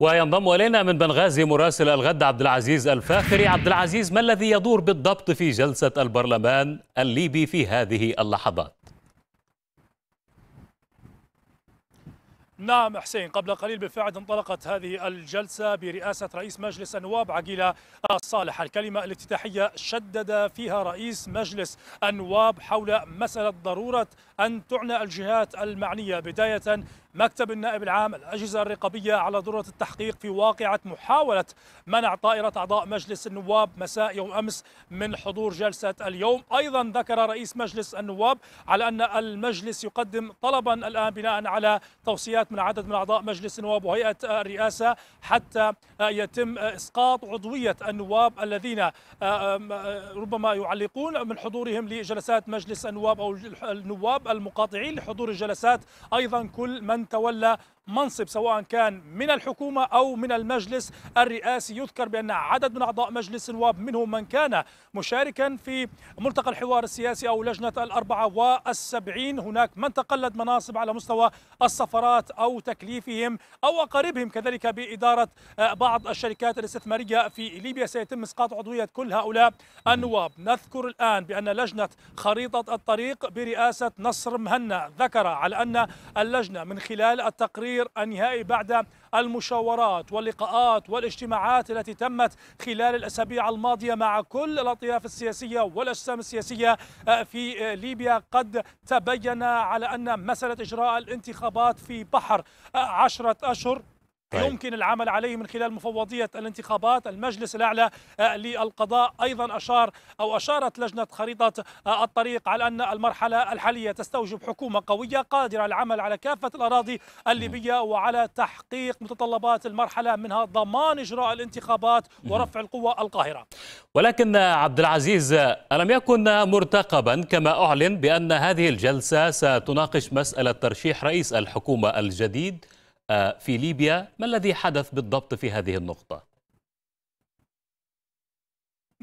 وينضم الينا من بنغازي مراسل الغد عبد العزيز الفاخري عبد العزيز ما الذي يدور بالضبط في جلسه البرلمان الليبي في هذه اللحظات نعم حسين قبل قليل بالفعل انطلقت هذه الجلسة برئاسة رئيس مجلس النواب عقيلة الصالح الكلمة الافتتاحية شدد فيها رئيس مجلس النواب حول مسألة ضرورة أن تعنى الجهات المعنية بداية مكتب النائب العام الأجهزة الرقابية على ضرورة التحقيق في واقعة محاولة منع طائرة أعضاء مجلس النواب مساء يوم أمس من حضور جلسة اليوم أيضا ذكر رئيس مجلس النواب على أن المجلس يقدم طلبا الآن بناء على توصيات من عدد من أعضاء مجلس النواب وهيئة الرئاسة حتى يتم إسقاط عضوية النواب الذين آه، آه، ربما يعلقون من حضورهم لجلسات مجلس النواب أو النواب المقاطعين لحضور الجلسات أيضا كل من تولى منصب سواء كان من الحكومة أو من المجلس الرئاسي يذكر بأن عدد من أعضاء مجلس النواب منهم من كان مشاركا في ملتقى الحوار السياسي أو لجنة الأربعة والسبعين هناك من تقلد مناصب على مستوى السفرات أو تكليفهم أو أقاربهم كذلك بإدارة آه، بعض الشركات الاستثمارية في ليبيا سيتم إسقاط عضوية كل هؤلاء النواب نذكر الآن بأن لجنة خريطة الطريق برئاسة نصر مهنا ذكر على أن اللجنة من خلال التقرير التقرير النهائي بعد المشاورات واللقاءات والاجتماعات التي تمت خلال الأسابيع الماضية مع كل الأطياف السياسية والأجسام السياسية آه، في آه، ليبيا قد تبين على أن مسألة إجراء الانتخابات في بحر آه، عشرة أشهر طيب. يمكن العمل عليه من خلال مفوضية الانتخابات المجلس الأعلى آه، للقضاء أيضا أشار أو أشارت لجنة خريطة آه، الطريق على أن المرحلة الحالية تستوجب حكومة قوية قادرة على العمل على كافة الأراضي الليبية وعلى تحقيق متطلبات المرحلة منها ضمان إجراء الانتخابات ورفع القوة القاهرة ولكن عبد العزيز ألم يكن مرتقبا كما أعلن بأن هذه الجلسة ستناقش مسألة ترشيح رئيس الحكومة الجديد آه، في ليبيا ما الذي حدث بالضبط في هذه النقطة؟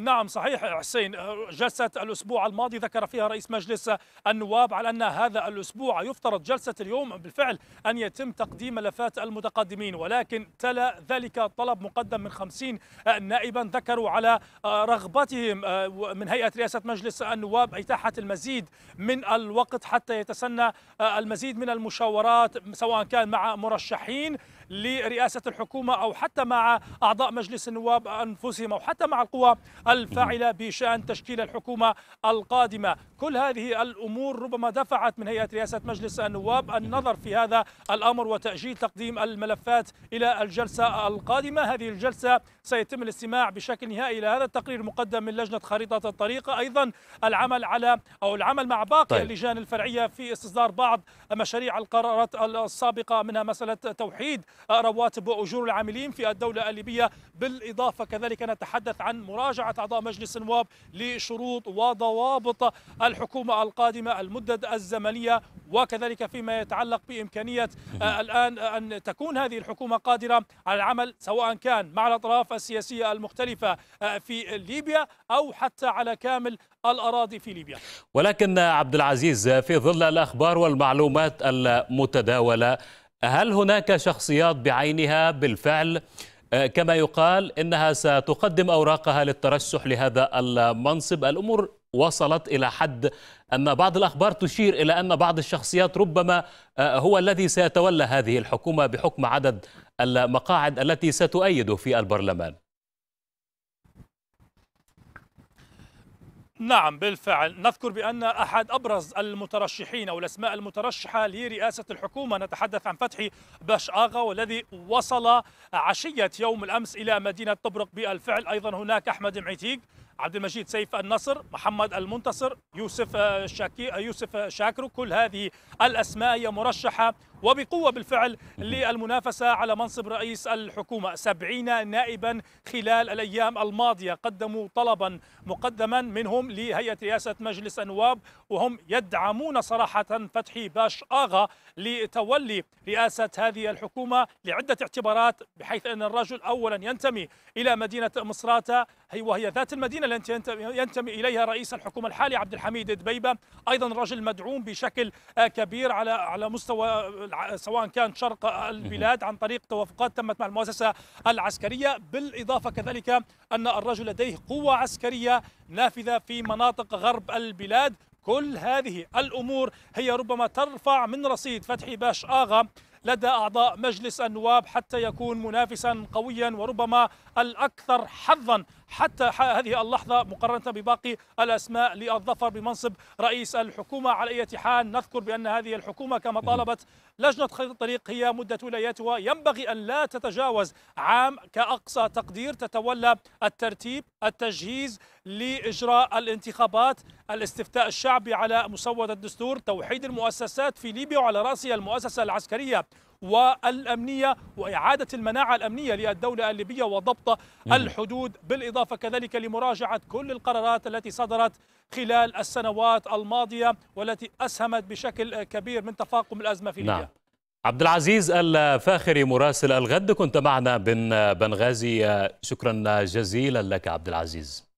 نعم صحيح حسين جلسة الأسبوع الماضي ذكر فيها رئيس مجلس النواب على أن هذا الأسبوع يفترض جلسة اليوم بالفعل أن يتم تقديم ملفات المتقدمين ولكن تلا ذلك طلب مقدم من خمسين نائبا ذكروا على رغبتهم آه، من هيئة رئاسة مجلس النواب إتاحة المزيد من الوقت حتى يتسنى آه، المزيد من المشاورات سواء كان مع مرشحين لرئاسة الحكومة أو حتى مع أعضاء مجلس النواب أنفسهم أو حتى مع القوى الفاعلة بشأن تشكيل الحكومة القادمة كل هذه الأمور ربما دفعت من هيئة رئاسة مجلس النواب النظر في هذا الأمر وتأجيل تقديم الملفات إلى الجلسة القادمة هذه الجلسة سيتم الاستماع بشكل نهائي إلى هذا التقرير المقدم من لجنة خريطة الطريق أيضا العمل على أو العمل مع باقي طيب. اللجان الفرعية في استصدار بعض مشاريع القرارات السابقة منها مسألة توحيد رواتب وأجور العاملين في الدولة الليبية بالإضافة كذلك نتحدث عن مراجعة أعضاء مجلس النواب لشروط وضوابط الحكومة القادمة المدة الزمنية وكذلك فيما يتعلق بإمكانية آه، الآن أن تكون هذه الحكومة قادرة على العمل سواء كان مع الأطراف السياسية المختلفة آه، في ليبيا أو حتى على كامل الأراضي في ليبيا ولكن عبد العزيز في ظل الأخبار والمعلومات المتداولة هل هناك شخصيات بعينها بالفعل آه، كما يقال انها ستقدم اوراقها للترشح لهذا المنصب، الامور وصلت الى حد ان بعض الاخبار تشير الى ان بعض الشخصيات ربما آه، هو الذي سيتولى هذه الحكومه بحكم عدد المقاعد التي ستؤيده في البرلمان. نعم بالفعل نذكر بأن أحد أبرز المترشحين أو الأسماء المترشحة لرئاسة الحكومة نتحدث عن فتحي باش آغا والذي وصل عشية يوم الأمس إلى مدينة طبرق بالفعل أيضا هناك أحمد معتيق عبد المجيد سيف النصر محمد المنتصر يوسف آه، شاكي آه، يوسف آه، شاكرو كل هذه الاسماء هي مرشحه وبقوه بالفعل للمنافسه على منصب رئيس الحكومه 70 نائبا خلال الايام الماضيه قدموا طلبا مقدما منهم لهيئه رئاسه مجلس النواب وهم يدعمون صراحه فتحي باش اغا لتولي رئاسه هذه الحكومه لعده اعتبارات بحيث ان الرجل اولا ينتمي الى مدينه مصراته وهي ذات المدينه التي ينتمي إليها رئيس الحكومة الحالي عبد الحميد دبيبة أيضا رجل مدعوم بشكل آه، كبير على على مستوى سواء كان شرق البلاد عن طريق توافقات تمت مع المؤسسة العسكرية بالإضافة كذلك أن الرجل لديه قوة عسكرية نافذة في مناطق غرب البلاد كل هذه الأمور هي ربما ترفع من رصيد فتحي باش آغا لدى أعضاء مجلس النواب حتى يكون منافسا قويا وربما الأكثر حظا حتى هذه اللحظة مقارنة بباقي الأسماء للظفر بمنصب رئيس الحكومة على أي حال نذكر بأن هذه الحكومة كما طالبت لجنة خريطه الطريق هي مدة ولايتها ينبغي أن لا تتجاوز عام كأقصى تقدير تتولى الترتيب التجهيز لإجراء الانتخابات الاستفتاء الشعبي على مسودة الدستور توحيد المؤسسات في ليبيا وعلى رأسها المؤسسة العسكرية والأمنية وإعادة المناعة الأمنية للدولة الليبية وضبط الحدود بالإضافة كذلك لمراجعة كل القرارات التي صدرت خلال السنوات الماضية والتي أسهمت بشكل كبير من تفاقم الأزمة في نعم. ليبيا نعم. عبد العزيز الفاخري مراسل الغد كنت معنا من بنغازي شكرا جزيلا لك عبد العزيز